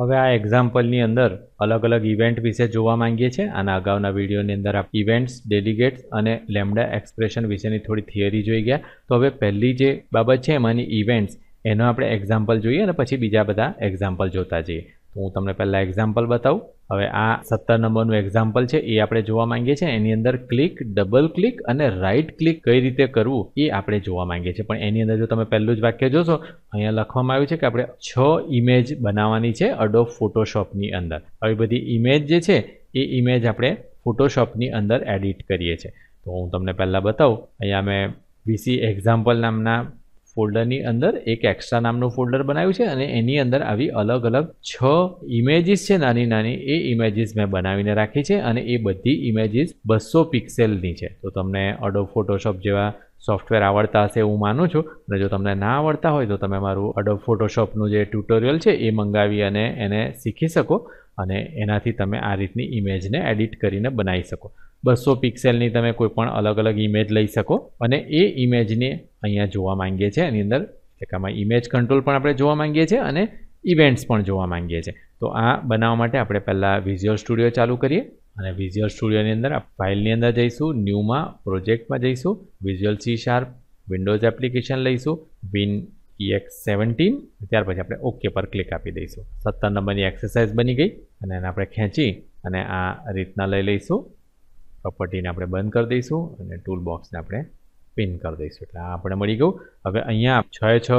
હવે આ એક્ઝામ્પલની અંદર અલગ અલગ ઇવેન્ટ વિશે જોવા માંગીએ છીએ આના અગાઉના વિડીયોની અંદર આ ઇવેન્ટ્સ ડેલિગેટ્સ અને લેમડા એક્સપ્રેશન વિશેની થોડી થિયરી જોઈ ગયા તો હવે પહેલી જે બાબત છે એમાંની ઇવેન્ટ્સ એનો આપણે એક્ઝામ્પલ જોઈએ અને પછી બીજા બધા એક્ઝામ્પલ જોતા જઈએ હું તમને પહેલાં એક્ઝામ્પલ બતાવું હવે આ સત્તર નંબરનું એક્ઝામ્પલ છે એ આપણે જોવા માંગીએ છીએ એની અંદર ક્લિક ડબલ ક્લિક અને રાઇટ ક્લિક કઈ રીતે કરવું એ આપણે જોવા માંગીએ છીએ પણ એની અંદર જો તમે પહેલું જ વાક્ય જોશો અહીંયા લખવામાં આવ્યું છે કે આપણે છ ઇમેજ બનાવવાની છે અડોબ ફોટોશોપની અંદર આવી બધી ઇમેજ જે છે એ ઇમેજ આપણે ફોટોશોપની અંદર એડિટ કરીએ છીએ તો હું તમને પહેલાં બતાવું અહીંયા મેં વીસી એક્ઝામ્પલ નામના ફોલ્ડરની અંદર એક એક્સ્ટ્રા નામનું ફોલ્ડર બનાવ્યું છે અને એની અંદર આવી અલગ અલગ છ ઇમેજીસ છે નાની નાની એ ઇમેજીસ મેં બનાવીને રાખી છે અને એ બધી ઇમેજીસ બસો પિક્સેલની છે તો તમને અડો ફોટોશોપ જેવા સોફ્ટવેર આવડતા હશે હું માનું છું અને જો તમને ના આવડતા હોય તો તમે મારું અડો ફોટોશોપનું જે ટ્યુટોરિયલ છે એ મંગાવી અને એને શીખી શકો અને એનાથી તમે આ રીતની ઇમેજને એડિટ કરીને બનાવી શકો બસો પિક્સેલની તમે કોઈ પણ અલગ અલગ ઇમેજ લઈ શકો અને એ ઇમેજને અહીંયા જોવા માંગીએ છીએ એની અંદર આમાં ઇમેજ કંટ્રોલ પણ આપણે જોવા માંગીએ છીએ અને ઇવેન્ટ્સ પણ જોવા માંગીએ છીએ તો આ બનાવવા માટે આપણે પહેલાં વિઝ્યુઅલ સ્ટુડિયો ચાલુ કરીએ અને વિઝ્યુઅલ સ્ટુડિયોની અંદર ફાઇલની અંદર જઈશું ન્યૂમાં પ્રોજેક્ટમાં જઈશું visual C sharp windows application લઈશું વિન એક્સ સેવન્ટીન ત્યાર પછી આપણે ઓકે પર ક્લિક આપી દઈશું સત્તર નંબરની એક્સરસાઇઝ બની ગઈ અને એને આપણે ખેંચી અને આ રીતના લઈ લઈશું પ્રોપર્ટીને આપણે બંધ કરી દઈશું અને ટૂલ બોક્સને આપણે પિન કરી દઈશું એટલે આ આપણે મળી ગયું હવે અહીંયા છ છ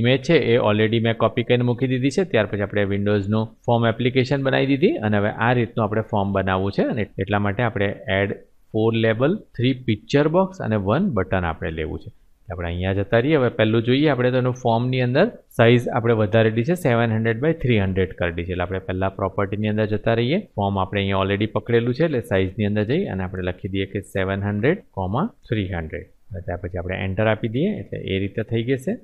ઇમેજ છે એ ઓલરેડી મેં કોપી કરીને મૂકી દીધી છે ત્યાર પછી આપણે વિન્ડોઝનું ફોર્મ એપ્લિકેશન બનાવી દીધી અને હવે આ રીતનું આપણે ફોર્મ બનાવવું છે અને એટલા માટે આપણે add four label three picture box અને વન બટન આપણે લેવું છે આપણે અહીંયા જતા રહીએ હવે પહેલું જોઈએ આપણે તો એનું ફોર્મની અંદર સાઇઝ આપણે વધારેલી છે seven hundred by three hundred કરેલી છે એટલે આપણે પહેલાં પ્રોપર્ટીની અંદર જતા રહીએ ફોર્મ આપણે અહીંયા ઓલરેડી પકડેલું છે એટલે સાઇઝની અંદર જઈ અને આપણે લખી દઈએ કે seven hundred comma three hundred ત્યાં પછી આપણે એન્ટર આપી દઈએ એટલે એ રીતે થઈ ગશે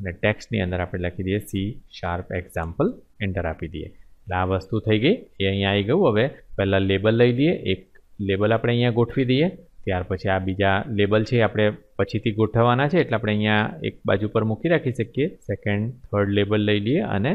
અને ટેક્સ્ટની અંદર આપણે લખી દઈએ સી શાર્પ એક્ઝામ્પલ એન્ટર આપી દઈએ એટલે આ વસ્તુ થઈ ગઈ એ અહીંયા આવી ગયું હવે પહેલાં લેબલ લઈ લઈએ એક લેબલ આપણે અહીંયા ગોઠવી દઈએ ત્યાર પછી આ બીજા લેબલ છે આપણે પછીથી ગોઠવવાના છે એટલે આપણે અહીંયા એક બાજુ પર મૂકી રાખી શકીએ સેકન્ડ થર્ડ લેબલ લઈ લઈએ અને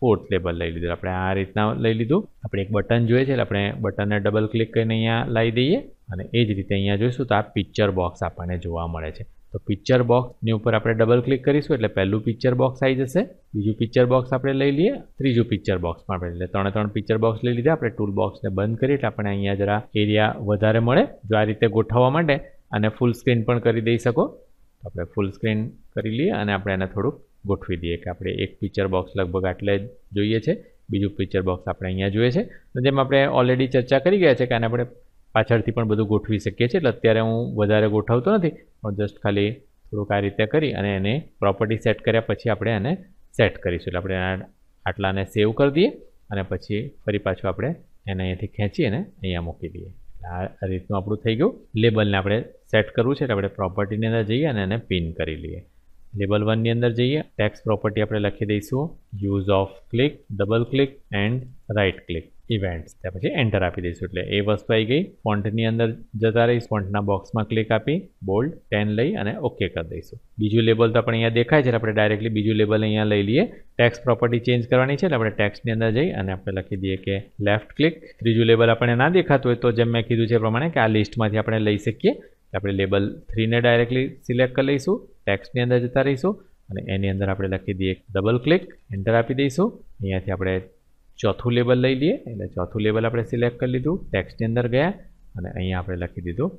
ફોર્થ લેબલ લઈ લીધું આપણે આ રીતના લઈ લીધું આપણે એક બટન જોઈએ છે એટલે આપણે બટનને ડબલ ક્લિક કરીને અહીંયા લાવી દઈએ અને એ જ રીતે અહીંયા જોઈશું તો આ પિક્ચર બોક્સ આપણને જોવા મળે છે તો પિક્ચર બોક્સની ઉપર આપણે ડબલ ક્લિક કરીશું એટલે પહેલું પિક્ચર બોક્સ આવી જશે બીજું પિક્ચર બોક્સ આપણે લઈ લઈએ ત્રીજું પિક્ચર બોક્સ પણ આપણે લઈએ ત્રણે ત્રણ પિક્ચર બોક્સ લઈ લીધા આપણે ટૂલ બોક્સને બંધ કરીએ એટલે આપણે અહીંયા જરા એરિયા વધારે મળે જો આ રીતે ગોઠવવા માટે અને ફૂલ સ્ક્રીન પણ કરી દઈ શકો તો આપણે ફૂલ સ્ક્રીન કરી લઈએ અને આપણે એને થોડુંક ગોઠવી દઈએ કે આપણે એક પિક્ચર બોક્સ લગભગ આટલે જોઈએ છે બીજું પિક્ચર બોક્સ આપણે અહીંયા જોઈએ છે જેમ આપણે ઓલરેડી ચર્ચા કરી ગયા છે કે આને આપણે પાછળથી પણ બધું ગોઠવી શકીએ છીએ એટલે અત્યારે હું વધારે ગોઠવતો નથી પણ જસ્ટ ખાલી થોડુંક આ રીતે કરી અને એને પ્રોપર્ટી સેટ કર્યા પછી આપણે એને સેટ કરીશું એટલે આપણે આટલાને સેવ કરી દઈએ અને પછી ફરી પાછું આપણે એને અહીંયાથી ખેંચી અને અહીંયા મૂકી દઈએ આ રીતનું આપણું થઈ ગયું લેબલને આપણે સેટ કરવું છે એટલે આપણે પ્રોપર્ટીની અંદર જઈએ અને એને પિન કરી લઈએ લેબલ વનની અંદર જઈએ ટેક્સ પ્રોપર્ટી આપણે લખી દઈશું use of click double click and right click events ત્યાર પછી એન્ટર આપી દઈશું એટલે એ વસ્તુ આવી ગઈ ફોન્ટની અંદર જતા રહીશ ફોન્ટના બોક્સમાં ક્લિક આપી બોલ્ડ ટેન લઈ અને ઓકે કરી દઈશું બીજું લેબલ તો આપણે અહીંયા દેખાય છે આપણે ડાયરેક્ટલી બીજું લેબલ અહીંયા લઈ લઈએ ટેક્સ પ્રોપર્ટી ચેન્જ કરવાની છે એટલે આપણે ટેક્સની અંદર જઈ અને આપણે લખી દઈએ કે લેફ્ટ ક્લિક ત્રીજું લેબલ આપણને ના દેખાતું હોય તો જેમ મેં કીધું છે પ્રમાણે કે આ લિસ્ટમાંથી આપણે લઈ શકીએ આપણે લેબલ થ્રીને ડાયરેક્ટલી સિલેક્ટ કરી લઈશું ટેક્સની અંદર જતા રહીશું અને એની અંદર આપણે લખી દઈએ ડબલ ક્લિક એન્ટર આપી દઈશું અહીંયાથી આપણે ચોથું લેબલ લઈ લઈએ એટલે ચોથું લેબલ આપણે સિલેક્ટ કરી લીધું ટેક્સ્ટની અંદર ગયા અને અહીંયા આપણે લખી દીધું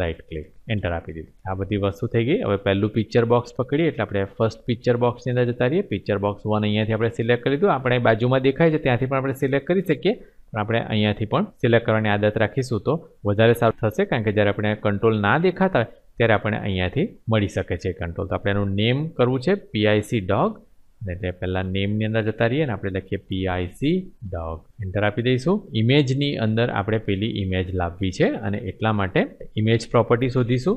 રાઇટ ક્લિક એન્ટર આપી દીધું આ બધી વસ્તુ થઈ ગઈ હવે પહેલું પિક્ચર બોક્સ પકડીએ એટલે આપણે ફર્સ્ટ પિક્ચર બોક્સની અંદર જતા રહીએ પિક્ચર બોક્સ વન અહીંયાથી આપણે સિલેક્ટ કરી દીધું આપણે બાજુમાં દેખાય છે ત્યાંથી પણ આપણે સિલેક્ટ કરી શકીએ પણ આપણે અહીંયાથી પણ સિલેક્ટ કરવાની આદત રાખીશું તો વધારે સારું થશે કારણ કે જ્યારે આપણે કંટ્રોલ ના દેખાતા ત્યારે આપણે અહીંયાથી મળી શકે છે કંટ્રોલ તો આપણે એનું નેમ કરવું છે પીઆઈસી ડોગ એટલે પહેલાં નેમની અંદર જતા રહીએ ને આપણે લખીએ પીઆઈસી ડોગ એન્ટર આપી દઈશું ઇમેજની અંદર આપણે પેલી ઇમેજ લાવવી છે અને એટલા માટે ઇમેજ પ્રોપર્ટી શોધીશું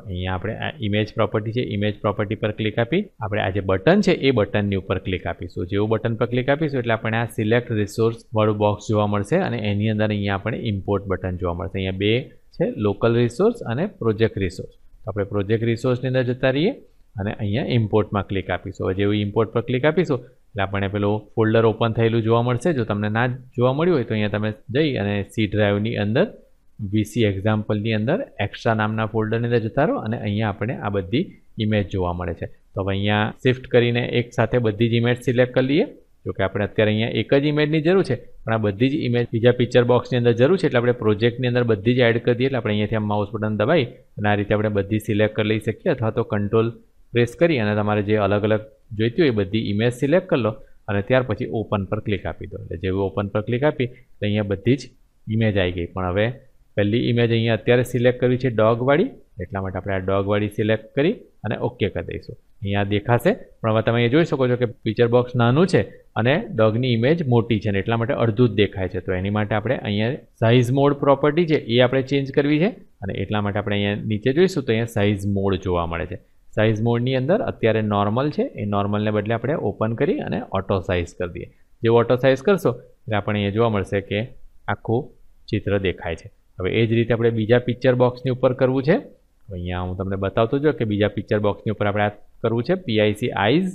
અહીંયા આપણે આ ઇમેજ પ્રોપર્ટી છે ઇમેજ પ્રોપર્ટી પર ક્લિક આપી આપણે આ જે બટન છે એ બટનની ઉપર ક્લિક આપીશું જેવું બટન પર ક્લિક આપીશું એટલે આપણે આ સિલેક્ટ રિસોર્સ વાળું બોક્સ જોવા મળશે અને એની અંદર અહીંયા આપણે ઇમ્પોર્ટ બટન જોવા મળશે અહીંયા બે છે લોકલ રિસોર્સ અને પ્રોજેક્ટ રિસોર્સ તો આપણે પ્રોજેક્ટ રિસોર્સની અંદર જતા રહીએ અને અહીંયા ઇમ્પોર્ટમાં ક્લિક આપીશું હવે જેવું ઇમ્પોર્ટ પર ક્લિક આપીશું એટલે આપણે પેલું ફોલ્ડર ઓપન થયેલું જોવા મળશે જો તમને ના જોવા મળ્યું હોય તો અહીંયા તમે જઈ અને સી ડ્રાઈવની અંદર વીસી એક્ઝામ્પલની અંદર એક્સ્ટ્રા નામના ફોલ્ડરની અંદર જતા રહો અને અહીંયા આપણે આ બધી ઇમેજ જોવા મળે છે તો હવે અહીંયા શિફ્ટ કરીને એક સાથે બધી જ ઇમેજ સિલેક્ટ કરી લઈએ જો આપણે અત્યારે અહીંયા એક જ ઇમેજની જરૂર છે પણ આ બધી જ ઇમેજ બીજા પિક્ચર બોક્સની અંદર જરૂર છે એટલે આપણે પ્રોજેક્ટની અંદર બધી જ એડ કરી દઈએ એટલે આપણે અહીંયાથી આ માઉસ બટન દબાવી અને આ રીતે આપણે બધી સિલેક્ટ કરી લઈ શકીએ અથવા તો કંટ્રોલ પ્રેસ કરી અને તમારે જે અલગ અલગ જોઈતી હોય એ બધી ઇમેજ સિલેક્ટ કરી લો અને ત્યાર પછી ઓપન પર ક્લિક આપી દો એટલે જેવું ઓપન પર ક્લિક આપી તો અહીંયા બધી જ ઇમેજ આવી ગઈ પણ હવે પહેલી ઇમેજ અહીંયા અત્યારે સિલેક્ટ કરવી છે ડોગવાળી એટલા માટે આપણે આ ડોગવાળી સિલેક્ટ કરી અને ઓકે કરી દઈશું અહીંયા દેખાશે પણ હવે તમે એ જોઈ શકો છો કે ફીચર બોક્સ નાનું છે અને ડોગની ઇમેજ મોટી છે ને એટલા માટે અડધું જ દેખાય છે તો એની માટે આપણે અહીંયા સાઇઝ મોડ પ્રોપર્ટી છે એ આપણે ચેન્જ કરવી છે અને એટલા માટે આપણે અહીંયા નીચે જોઈશું તો અહીંયા સાઇઝ મોડ જોવા મળે છે સાઇઝ મોડની અંદર અત્યારે નોર્મલ છે એ નોર્મલને બદલે આપણે ઓપન કરી અને ઓટો સાઇઝ કરી દઈએ જે ઓટો સાઇઝ કરશો એટલે આપણે એ જોવા મળશે કે આખું ચિત્ર દેખાય છે હવે એ જ રીતે આપણે બીજા પિક્ચર બોક્સની ઉપર કરવું છે અહીંયા હું તમને બતાવતો જો કે બીજા પિક્ચર બોક્સની ઉપર આપણે આ કરવું છે પીઆઈસી આઈઝ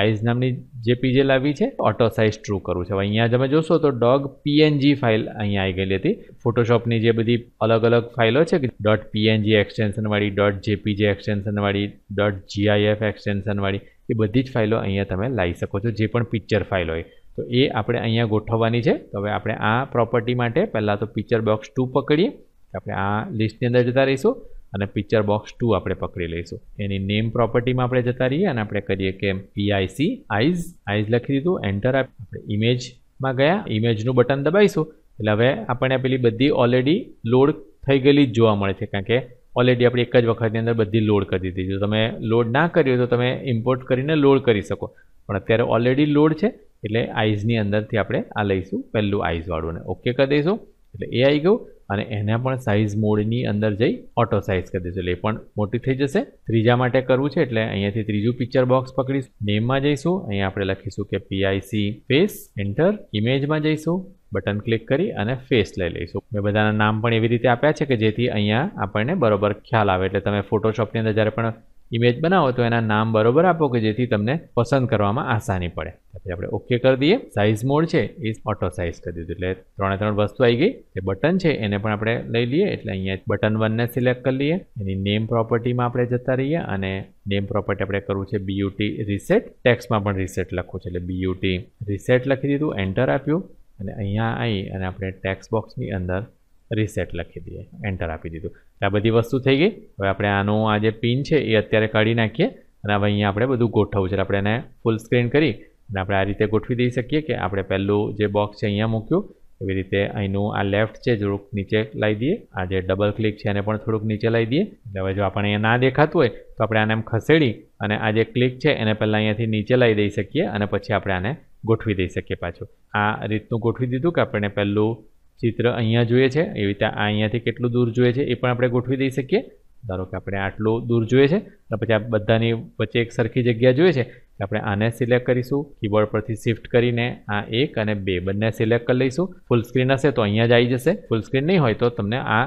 આઈઝ નામની જે પીજે લાવી છે ઓટો સાઇઝ ટ્રુ કરવું છે હવે અહીંયા તમે જોશો તો ડોગ પીએનજી ફાઇલ અહીંયા આવી ગયેલી હતી ફોટોશોપની જે બધી અલગ અલગ ફાઇલો છે કે ડોટ પીએનજી એક્સટેન્શનવાળી ડોટ જેપીજે એક્સટેન્શનવાળી ડોટ જીઆઈએફ એક્સટેન્શનવાળી એ બધી જ ફાઇલો અહીંયા તમે લાવી શકો છો જે પણ પિક્ચર ફાઇલ હોય તો એ આપણે અહીંયા ગોઠવવાની છે તો હવે આપણે આ પ્રોપર્ટી માટે પહેલાં તો પિક્ચર બોક્સ ટુ પકડીએ આપણે આ લિસ્ટની અંદર જતા રહીશું અને પિક્ચર બોક્સ ટુ આપણે પકડી લઈશું એની નેમ પ્રોપર્ટીમાં આપણે જતા રહીએ અને આપણે કરીએ કે પીઆઈસી આઈઝ આઈઝ લખી દીધું એન્ટર આપણે ઇમેજમાં ગયા ઇમેજનું બટન દબાવીશું એટલે હવે આપણને પેલી બધી ઓલરેડી લોડ થઈ ગયેલી જ જોવા મળે છે કારણ કે ઓલરેડી આપણે એક જ વખતની અંદર બધી લોડ કરી દીધી જો તમે લોડ ના કરી તો તમે ઇમ્પોર્ટ કરીને લોડ કરી શકો પણ અત્યારે ઓલરેડી લોડ છે એટલે આઈઝની અંદરથી આપણે આ લઈશું પહેલું આઈઝવાળું અને ઓકે કરી દઈશું એટલે એ આવી ગયું અને એને પણ સાઇઝ મોડની અંદર જઈ ઓટો સાઇઝ કરી દઈશું એટલે એ પણ મોટી થઈ જશે ત્રીજા માટે કરવું છે એટલે અહીંયાથી ત્રીજું પિક્ચર બોક્સ પકડીશું નેમમાં જઈશું અહીંયા આપણે લખીશું કે પીઆઈસી ફેસ એન્ટર ઇમેજમાં જઈશું બટન ક્લિક કરી અને ફેસ લઈ લઈશું મેં બધાના નામ પણ એવી રીતે આપ્યા છે કે જેથી અહીંયા આપણને બરોબર ખ્યાલ આવે એટલે તમે ફોટોશોપની અંદર જ્યારે પણ ઇમેજ બનાવો તો એના નામ બરોબર આપો કે જેથી તમને પસંદ કરવામાં આસાની પડે પછી આપણે ઓકે કરી દઈએ સાઇઝ મોડ છે એ ઓટો સાઇઝ કરી દીધું એટલે ત્રણે ત્રણ વસ્તુ આવી ગઈ તે બટન છે એને પણ આપણે લઈ લઈએ એટલે અહીંયા બટન વનને સિલેક્ટ કરી લઈએ એની નેમ પ્રોપર્ટીમાં આપણે જતા રહીએ અને નેમ પ્રોપર્ટી આપણે કરવું છે બીયુટી રીસેટ ટેક્સમાં પણ રીસેટ લખવું છે એટલે બીયુટી રીસેટ લખી દીધું એન્ટર આપ્યું અને અહીંયા આવી અને આપણે ટેક્સ બોક્સની અંદર રીસેટ લખી દઈએ એન્ટર આપી દીધું આ બધી વસ્તુ થઈ ગઈ હવે આપણે આનો આ જે પિન છે એ અત્યારે કાઢી નાખીએ અને હવે અહીંયા આપણે બધું ગોઠવવું છે આપણે એને ફૂલ સ્ક્રીન કરી અને આપણે આ રીતે ગોઠવી દઈ શકીએ કે આપણે પહેલું જે બોક્સ છે અહીંયા મૂક્યું એવી રીતે અહીંનું આ લેફ્ટ છે થોડુંક નીચે લાવી દઈએ આ જે ડબલ ક્લિક છે એને પણ થોડુંક નીચે લાવી દઈએ એટલે હવે જો આપણે અહીંયા ના દેખાતું હોય તો આપણે આને એમ ખસેડી અને આ જે ક્લિક છે એને પહેલાં અહીંયાથી નીચે લાવી દઈ શકીએ અને પછી આપણે આને ગોઠવી દઈ શકીએ પાછું આ રીતનું ગોઠવી દીધું કે આપણે પહેલું ચિત્ર અહીંયા જોઈએ છે એવી રીતે આ અહીંયાથી કેટલું દૂર જોઈએ છે એ પણ આપણે ગોઠવી દઈ શકીએ ધારો કે આપણે આટલું દૂર જોઈએ છે તો પછી આ બધાની વચ્ચે એક સરખી જગ્યા જોઈએ છે આપણે આને સિલેક્ટ કરીશું કીબોર્ડ પરથી શિફ્ટ કરીને આ એક અને બે બંને સિલેક્ટ કરી લઈશું ફૂલ સ્ક્રીન હશે તો અહીંયા જ આવી જશે ફૂલ સ્ક્રીન નહીં હોય તો તમને આ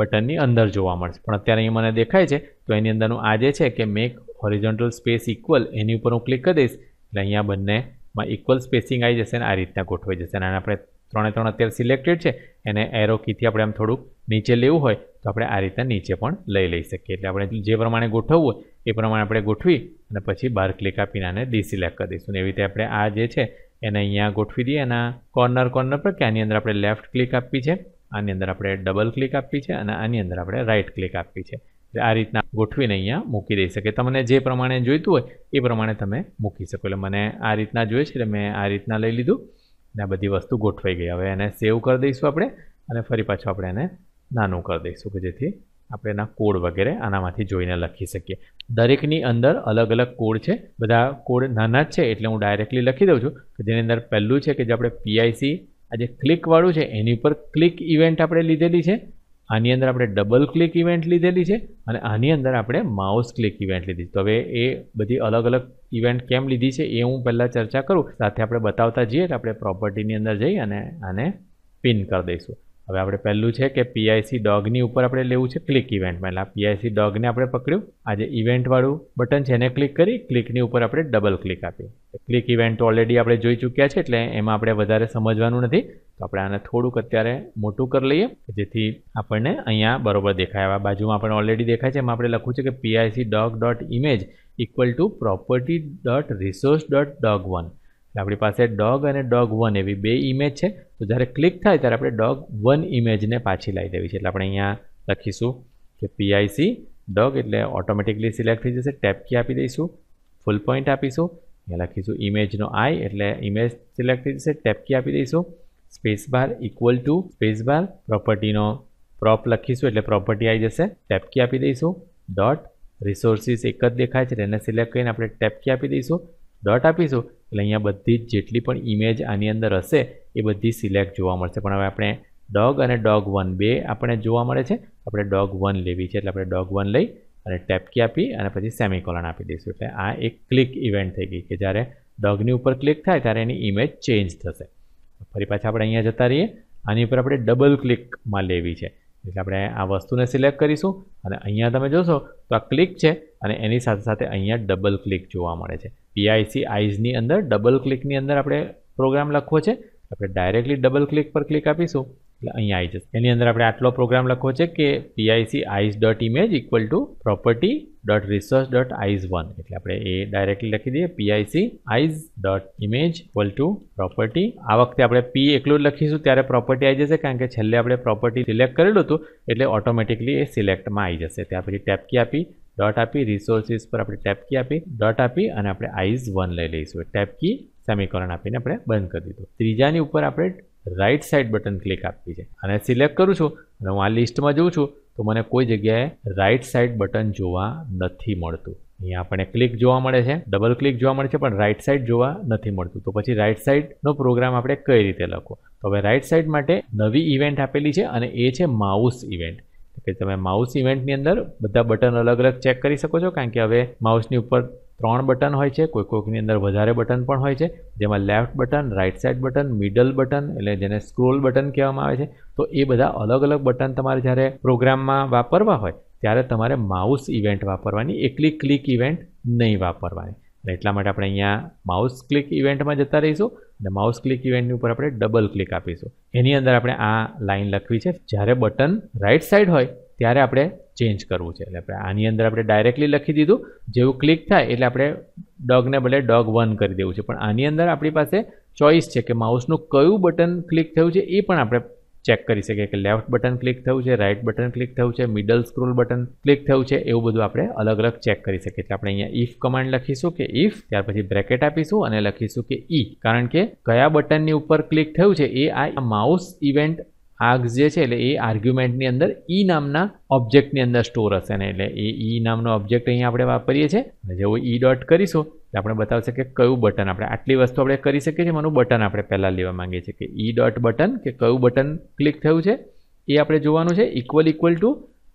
બટનની અંદર જોવા મળશે પણ અત્યારે અહીં મને દેખાય છે તો એની અંદરનું આ જે છે કે મેક હોરિઝોન્ટલ સ્પેસ ઇક્વલ એની ઉપર હું ક્લિક કરી દઈશ એટલે અહીંયા બંને માં ઇક્વલ સ્પેસિંગ આવી જશે અને આ રીતના ગોઠવાઈ જશે અને આપણે ત્રણે ત્રણ અત્યારે સિલેક્ટેડ છે એને એરો કીથી આપણે આમ થોડુંક નીચે લેવું હોય તો આપણે આ રીતના નીચે પણ લઈ લઈ શકીએ એટલે આપણે જે પ્રમાણે ગોઠવવું હોય એ પ્રમાણે આપણે ગોઠવી અને પછી બાર ક્લિક આપીને આને ડિસિલેક્ટ કરી દઈશું ને એવી રીતે આપણે આ જે છે એને અહીંયા ગોઠવી દઈએ એના કોર્નર કોર્નર પર કે આની અંદર આપણે લેફ્ટ ક્લિક આપવી છે આની અંદર આપણે ડબલ ક્લિક આપવી છે અને આની અંદર આપણે રાઇટ ક્લિક આપવી છે આ રીતના ગોઠવીને અહીંયા મૂકી દઈ શકે તમને જે પ્રમાણે જોઈતું હોય એ પ્રમાણે તમે મૂકી શકો એટલે મને આ રીતના જોઈએ છે એટલે મેં આ રીતના લઈ લીધું અને આ બધી વસ્તુ ગોઠવાઈ ગઈ હવે એને સેવ કરી દઈશું આપણે અને ફરી પાછું આપણે એને નાનું કરી દઈશું કે જેથી આપણે એના કોડ વગેરે આનામાંથી જોઈને લખી શકીએ દરેકની અંદર અલગ અલગ કોડ છે બધા કોડ નાના જ છે એટલે હું ડાયરેક્ટલી લખી દઉં છું કે જેની અંદર પહેલું છે કે જે આપણે પીઆઈસી આ જે ક્લિકવાળું છે એની ઉપર ક્લિક ઇવેન્ટ આપણે લીધેલી છે આની અંદર આપણે ડબલ ક્લિક ઇવેન્ટ લીધેલી છે અને આની અંદર આપણે માઉસ ક્લિક ઇવેન્ટ લીધી છે તો હવે એ બધી અલગ અલગ ઇવેન્ટ કેમ લીધી છે એ હું પહેલાં ચર્ચા કરું સાથે આપણે બતાવતા જઈએ તો આપણે પ્રોપર્ટીની અંદર જઈ અને આને પિન કરી દઈશું હવે આપણે પહેલું છે કે પીઆઈસી ડોગની ઉપર આપણે લેવું છે ક્લિક ઇવેન્ટમાં એટલે આ પીઆઈસી ડોગને આપણે પકડ્યું આ જે ઇવેન્ટવાળું બટન છે એને ક્લિક કરી ક્લિકની ઉપર આપણે ડબલ ક્લિક આપીએ ક્લિક ઇવેન્ટ ઓલરેડી આપણે જોઈ ચૂક્યા છે એટલે એમાં આપણે વધારે સમજવાનું નથી તો આપણે આને થોડુંક અત્યારે મોટું કરી લઈએ જેથી આપણને અહીંયા બરોબર દેખાય આવા બાજુમાં આપણને ઓલરેડી દેખાય છે એમાં આપણે લખવું છે કે PIC dog dot image equal to property dot resource dot dog one લાભી પાસે ડોગ અને ડોગ 1 એવી બે ઈમેજ છે તો જ્યારે ક્લિક થાય ત્યારે આપણે ડોગ 1 ઈમેજ ને પાછી લઈ દેવી છે એટલે આપણે અહીંયા લખીશું કે pic dog એટલે ઓટોમેટિકલી સિલેક્ટ થઈ જશે ટેબ કી આપી દઈશું ફૂલ પોઈન્ટ આપીશું અહીંયા લખીશું ઈમેજ નો i એટલે ઈમેજ સિલેક્ટ થઈ જશે ટેબ કી આપી દઈશું space bar equal to space bar property નો પ્રોપ લખીશું એટલે પ્રોપર્ટી આવી જશે ટેબ કી આપી દઈશું ડોટ રિસોર્સિસ એકદ દેખાય છે તેને સિલેક્ટ કરીને આપણે ટેબ કી આપી દઈશું ડોટ આપીશું એટલે અહીંયા બધી જ જેટલી પણ ઇમેજ આની અંદર હશે એ બધી સિલેક્ટ જોવા મળશે પણ હવે આપણે ડોગ અને ડોગ વન બે આપણે જોવા મળે છે આપણે ડોગ વન લેવી છે એટલે આપણે ડોગ વન લઈ અને ટેપકી આપી અને પછી સેમિકોલન આપી દઈશું એટલે આ એક ક્લિક ઇવેન્ટ થઈ ગઈ કે જ્યારે ડોગની ઉપર ક્લિક થાય ત્યારે એની ઇમેજ ચેન્જ થશે ફરી પાછા આપણે અહીંયા જતા રહીએ આની ઉપર આપણે ડબલ ક્લિકમાં લેવી છે એટલે આપણે આ વસ્તુને સિલેક્ટ કરીશું અને અહીંયા તમે જોશો તો આ ક્લિક છે અને એની સાથે સાથે અહીંયા ડબલ ક્લિક જોવા મળે છે પીઆઈસી આઈઝની અંદર ડબલ ક્લિકની અંદર આપણે પ્રોગ્રામ લખવો છે આપણે ડાયરેક્ટલી ડબલ ક્લિક પર ક્લિક આપીશું એટલે અહીં આવી જશે એની અંદર આપણે આટલો પ્રોગ્રામ લખવો છે કે PIC eyes dot image equal to property dot research dot eyes one એટલે આપણે એ ડાયરેક્ટલી લખી દઈએ PIC eyes dot image equal to property આ વખતે આપણે પી એકલું લખીશું ત્યારે પ્રોપર્ટી આવી જશે કારણ કે છેલ્લે આપણે પ્રોપર્ટી સિલેક્ટ કરેલું હતું એટલે ઓટોમેટિકલી એ સિલેક્ટમાં આવી જશે ત્યાં પછી ટેપકી આપી ડોટ આપી રિસોર્સિસ પર આપણે ટેપ કી આપી ડોટ આપી અને આપણે આઈઝ વન લઈ લઈશું ટેપ કી સેમિકોલન આપીને આપણે બંધ કરી દીધું ત્રીજાની ઉપર આપણે રાઈટ સાઈડ બટન ક્લિક આપવી છે અને સિલેક્ટ કરું છું અને હું આ લિસ્ટમાં જોઉં છું તો મને કોઈ જગ્યાએ રાઈટ સાઈડ બટન જોવા નથી મળતું અહીંયા આપણે ક્લિક જોવા મળે છે ડબલ ક્લિક જોવા મળે છે પણ રાઈટ સાઈડ જોવા નથી મળતું તો પછી રાઈટ સાઈડનો પ્રોગ્રામ આપણે કઈ રીતે લખો તો હવે રાઈટ સાઈડ માટે નવી ઇવેન્ટ આપેલી છે અને એ છે માઉસ ઇવેન્ટ કે તમે માઉસ ઇવેન્ટની અંદર બધા બટન અલગ અલગ ચેક કરી શકો છો કારણ કે હવે માઉસની ઉપર ત્રણ બટન હોય છે કોઈ કોઈકની અંદર વધારે બટન પણ હોય છે જેમાં left button right side button middle button એટલે જેને સ્ક્રોલ બટન કહેવામાં આવે છે તો એ બધા અલગ અલગ બટન તમારે જ્યારે પ્રોગ્રામમાં વાપરવા હોય ત્યારે તમારે માઉસ ઇવેન્ટ વાપરવાની એકલી ક્લિક ઇવેન્ટ નહીં વાપરવાની અને એટલા માટે આપણે અહીંયા માઉસ ક્લિક ઇવેન્ટમાં જતા રહીશું અને માઉસ ક્લિક ઇવેન્ટની ઉપર આપણે ડબલ ક્લિક આપીશું એની અંદર આપણે આ લાઇન લખવી છે જ્યારે બટન રાઇટ સાઇડ હોય ત્યારે આપણે ચેન્જ કરવું છે એટલે આપણે આની અંદર આપણે ડાયરેક્ટલી લખી દીધું જેવું ક્લિક થાય એટલે આપણે ડોગને ભલે ડોગ વન કરી દેવું છે પણ આની અંદર આપણી પાસે ચોઈસ છે કે માઉસનું કયું બટન ક્લિક થયું છે એ પણ આપણે ચેક કરી શકીએ કે લેફ્ટ બટન ક્લિક થયું છે રાઇટ બટન ક્લિક થયું છે મિડલ સ્ક્રોલ બટન ક્લિક થયું છે એવું બધું આપણે અલગ અલગ ચેક કરી શકીએ છીએ આપણે અહીંયા ઇફ કમાન્ડ લખીશું કે ઇફ ત્યાર પછી બ્રેકેટ આપીશું અને લખીશું કે ઈ e. કારણ કે કયા બટનની ઉપર ક્લિક થયું છે એ આ માઉસ ઇવેન્ટ આર્ગ્સ જે છે એટલે એ આર્ગ્યુમેન્ટની અંદર ઈ e નામના ઓબ્જેક્ટની અંદર સ્ટોર હશે ને એટલે એ ઈ e નામનો ઓબ્જેક્ટ અહીંયા આપણે વાપરીએ છીએ જેવું ઈ ડોટ કરીશું એટલે આપણે બતાવશે કે કયું બટન આપણે આટલી વસ્તુ આપણે કરી શકીએ છીએ મનું બટન આપણે પહેલાં લેવા માંગીએ છીએ કે ઈ ડોટ બટન કે કયું બટન ક્લિક થયું છે એ આપણે જોવાનું છે ઇક્વલ ઇક્વલ ટુ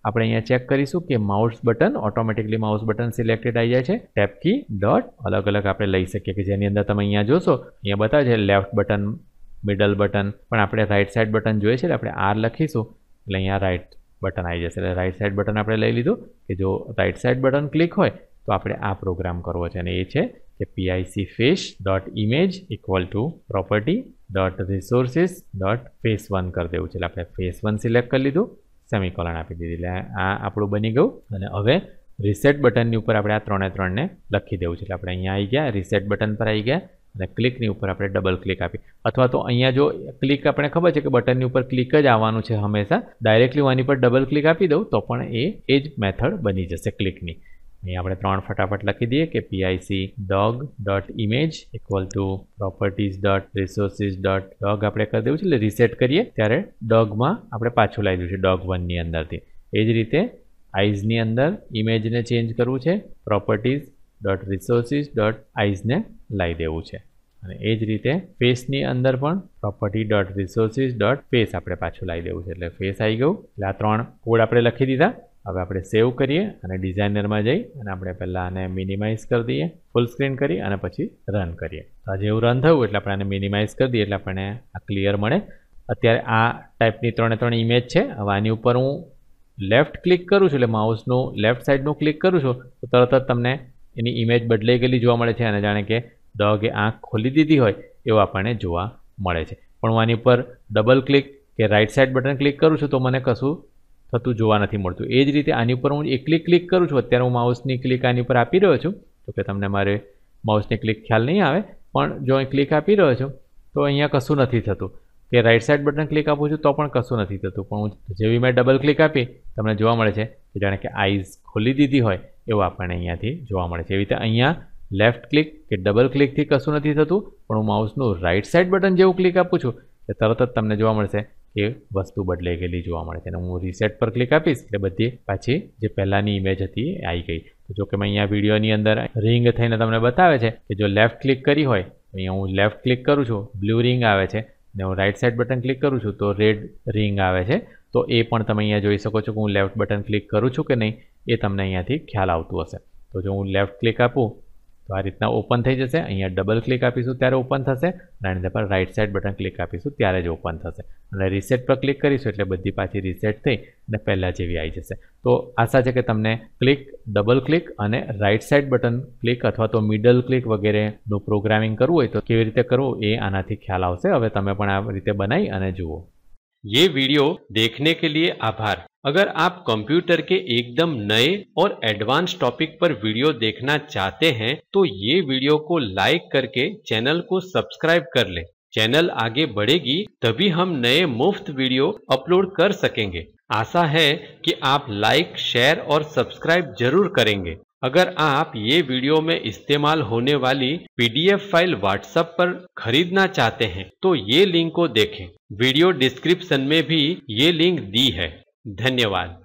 આપણે અહીંયા ચેક કરીશું કે mouse button automatically mouse button selected આવી જાય છે ટેપકી ડોટ અલગ અલગ આપણે લઈ શકીએ કે જેની અંદર તમે અહીંયા જોશો અહીંયા બતાવે છે લેફ્ટ બટન મિડલ બટન પણ આપણે રાઇટ સાઇડ બટન જોઈએ છે આપણે આર લખીશું એટલે અહીંયા રાઇટ બટન આવી જશે એટલે રાઇટ સાઇડ બટન આપણે લઈ લીધું કે જો રાઇટ સાઇડ બટન ક્લિક હોય તો આપણે આ પ્રોગ્રામ કરવો છે અને એ છે કે PIC face dot image equal to property dot resources dot face one કરી દેવું છે એટલે આપણે ફેસ વન સિલેક્ટ કરી લીધું સેમિકોલન આપી દીધી એટલે આ આપણું બની ગયું અને હવે રિસેટ બટનની ઉપર આપણે આ ત્રણે ત્રણને લખી દેવું છે એટલે આપણે અહીંયા આવી ગયા રિસેટ બટન પર આવી ગયા અને ક્લિકની ઉપર આપણે ડબલ ક્લિક આપી અથવા તો અહીંયા જો ક્લિક આપણે ખબર છે કે બટનની ઉપર ક્લિક જ આવવાનું છે હંમેશા ડાયરેક્ટલી આની પર ડબલ ક્લિક આપી દઉં તો પણ એ એ જ મેથડ બની જશે ક્લિકની અહીં આપણે ત્રણ ફટાફટ લખી દઈએ કે PIC dog dot image equal to properties dot resources dot dog આપણે કરી દેવું છે એટલે રિસેટ કરીએ ત્યારે ડોગમાં આપણે પાછું લાવી દઉં છે ડોગ વનની અંદરથી એ જ રીતે આઈઝની અંદર ઇમેજને ચેન્જ કરવું છે પ્રોપર્ટીઝ ડોટ રિસોર્સિસ ડોટ આઈઝને લાવી દેવું છે અને એ જ રીતે ફેસની અંદર પણ property dot resources dot face આપણે પાછું લાવી દેવું છે એટલે ફેસ આવી ગયું એટલે આ ત્રણ કોડ આપણે લખી દીધા હવે આપણે સેવ કરીએ અને ડિઝાઇનરમાં જઈ અને આપણે પહેલાં આને મિનિમાઇઝ કરી દઈએ ફૂલ સ્ક્રીન કરી અને પછી રન કરીએ તો આજે એવું રન થયું એટલે આપણે આને મિનિમાઇઝ કરી દઈએ એટલે આપણને આ ક્લિયર મળે અત્યારે આ ટાઈપની ત્રણે ત્રણ ઇમેજ છે હવે આની ઉપર હું લેફ્ટ ક્લિક કરું છું એટલે માઉસનું લેફ્ટ સાઈડનું ક્લિક કરું છું તો તરત જ તમને એની ઇમેજ બદલાઈ ગયેલી જોવા મળે છે અને જાણે કે દગ એ આંખ ખોલી દીધી હોય એવું આપણને જોવા મળે છે પણ હું આની ઉપર ડબલ ક્લિક કે રાઇટ સાઇડ બટન ક્લિક કરું છું તો મને કશું થતું જોવા નથી મળતું એ જ રીતે આની ઉપર હું એકલી ક્લિક કરું છું અત્યારે હું માઉસની ક્લિક આની પર આપી રહ્યો છું તો કે તમને મારે માઉસની ક્લિક ખ્યાલ નહીં આવે પણ જો અહીં ક્લિક આપી રહ્યો છું તો અહીંયા કશું નથી થતું કે રાઇટ સાઇડ બટન ક્લિક આપું છું તો પણ કશું નથી થતું પણ હું જેવી મેં ડબલ ક્લિક આપી તમને જોવા મળે છે કે જાણે કે આઈઝ ખોલી દીધી હોય એવું આપણને અહીંયાથી જોવા મળે છે એવી રીતે અહીંયા લેફ્ટ ક્લિક કે ડબલ ક્લિકથી કશું નથી થતું પણ હું માઉસનું રાઈટ સાઈડ બટન જેવું ક્લિક આપું છું એટલે તરત જ તમને જોવા મળશે કે વસ્તુ બદલાઈ ગયેલી જોવા મળે છે અને હું રીસેટ પર ક્લિક આપીશ એટલે બધી પાછી જે પહેલાંની ઇમેજ હતી એ આવી ગઈ તો જો કે મેં અહીંયા વિડીયોની અંદર રિંગ થઈને તમને બતાવે છે કે જો લેફ્ટ ક્લિક કરી હોય તો અહીંયા હું લેફ્ટ ક્લિક કરું છું બ્લુ રિંગ આવે છે ને હું રાઈટ સાઈડ બટન ક્લિક કરું છું તો રેડ રિંગ આવે છે તો એ પણ તમે અહીંયા જોઈ શકો છો કે હું લેફ્ટ બટન ક્લિક કરું છું કે નહીં એ તમને અહીંયાથી ખ્યાલ આવતું હશે તો જો હું લેફ્ટ ક્લિક આપું તો આ રીતના ઓપન થઈ જશે અહીંયા ડબલ ક્લિક આપીશું ત્યારે ઓપન થશે અને એની પર રાઇટ સાઇડ બટન ક્લિક આપીશું ત્યારે જ ઓપન થશે અને રિસેટ પર ક્લિક કરીશું એટલે બધી પાછી રિસેટ થઈ અને પહેલાં જેવી આવી જશે તો આશા છે કે તમને ક્લિક ડબલ ક્લિક અને રાઇટ સાઈડ બટન ક્લિક અથવા તો મિડલ ક્લિક વગેરેનું પ્રોગ્રામિંગ કરવું હોય તો કેવી રીતે કરવું એ આનાથી ખ્યાલ આવશે હવે તમે પણ આ રીતે બનાવી અને જુઓ ये वीडियो देखने के लिए आभार अगर आप कंप्यूटर के एकदम नए और एडवांस टॉपिक पर वीडियो देखना चाहते हैं तो ये वीडियो को लाइक करके चैनल को सब्सक्राइब कर ले चैनल आगे बढ़ेगी तभी हम नए मुफ्त वीडियो अपलोड कर सकेंगे आशा है कि आप लाइक शेयर और सब्सक्राइब जरूर करेंगे अगर आप ये वीडियो में इस्तेमाल होने वाली पीडीएफ फाइल व्हाट्सएप पर खरीदना चाहते हैं तो ये लिंक को देखें वीडियो डिस्क्रिप्शन में भी ये लिंक दी है धन्यवाद